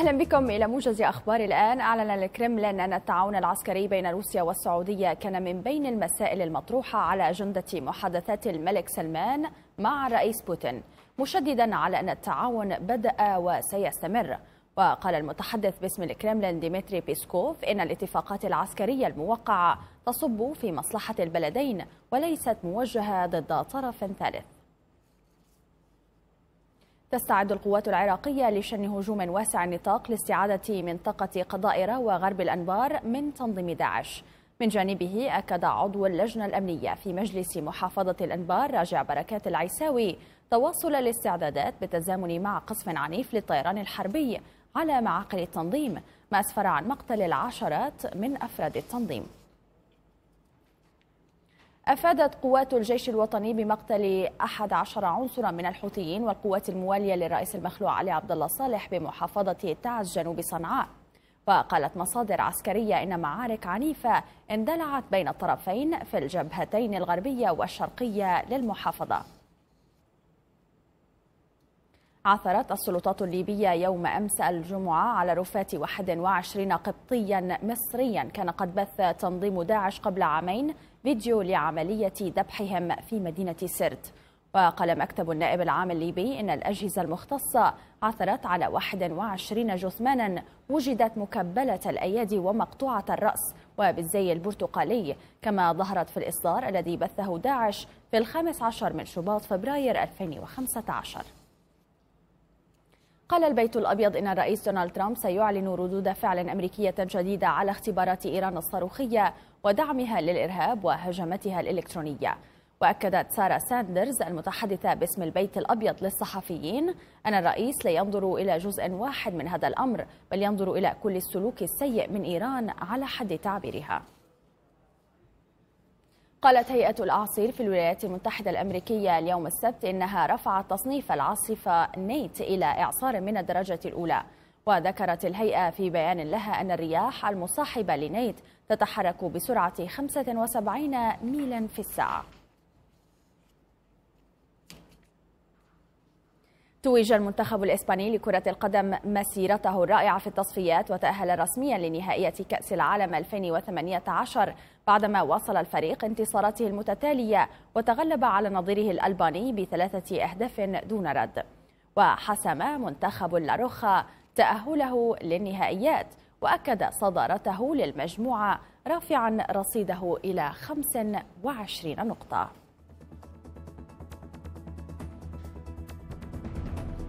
أهلا بكم إلى موجز أخبار الآن أعلن الكرملين أن التعاون العسكري بين روسيا والسعودية كان من بين المسائل المطروحة على أجندة محادثات الملك سلمان مع الرئيس بوتين مشددا على أن التعاون بدأ وسيستمر وقال المتحدث باسم الكرملين ديمتري بيسكوف إن الاتفاقات العسكرية الموقعة تصب في مصلحة البلدين وليست موجهة ضد طرف ثالث تستعد القوات العراقية لشن هجوم واسع النطاق لاستعادة منطقة قضائرة وغرب الأنبار من تنظيم داعش من جانبه أكد عضو اللجنة الأمنية في مجلس محافظة الأنبار راجع بركات العيساوي تواصل الاستعدادات بالتزامن مع قصف عنيف للطيران الحربي على معاقل التنظيم ما أسفر عن مقتل العشرات من أفراد التنظيم أفادت قوات الجيش الوطني بمقتل أحد عشر عنصرا من الحوثيين والقوات الموالية للرئيس المخلوع علي عبد الله صالح بمحافظة تعز جنوب صنعاء وقالت مصادر عسكرية إن معارك عنيفة اندلعت بين الطرفين في الجبهتين الغربية والشرقية للمحافظة عثرت السلطات الليبية يوم أمس الجمعة على رفات 21 قبطيا مصريا كان قد بث تنظيم داعش قبل عامين فيديو لعملية ذبحهم في مدينة سرت وقال مكتب النائب العام الليبي إن الأجهزة المختصة عثرت على 21 جثمانا وجدت مكبلة الأيادي ومقطوعة الرأس وبالزي البرتقالي كما ظهرت في الإصدار الذي بثه داعش في الخامس عشر من شباط فبراير 2015 قال البيت الأبيض إن الرئيس دونالد ترامب سيعلن ردود فعل أمريكية جديده على اختبارات إيران الصاروخية ودعمها للإرهاب وهجمتها الإلكترونية وأكدت سارة ساندرز المتحدثة باسم البيت الأبيض للصحفيين أن الرئيس لا ينظر إلى جزء واحد من هذا الأمر بل ينظر إلى كل السلوك السيء من إيران على حد تعبيرها قالت هيئة الأعاصير في الولايات المتحدة الأمريكية اليوم السبت إنها رفعت تصنيف العاصفة نيت إلى إعصار من الدرجة الأولى وذكرت الهيئة في بيان لها أن الرياح المصاحبة لنيت تتحرك بسرعة 75 ميلا في الساعة توج المنتخب الإسباني لكرة القدم مسيرته الرائعة في التصفيات وتأهل رسميا لنهائية كأس العالم 2018 بعدما واصل الفريق انتصاراته المتتالية وتغلب على نظيره الألباني بثلاثة أهداف دون رد وحسم منتخب لاروخا تأهله للنهائيات وأكد صدارته للمجموعة رافعا رصيده إلى 25 نقطة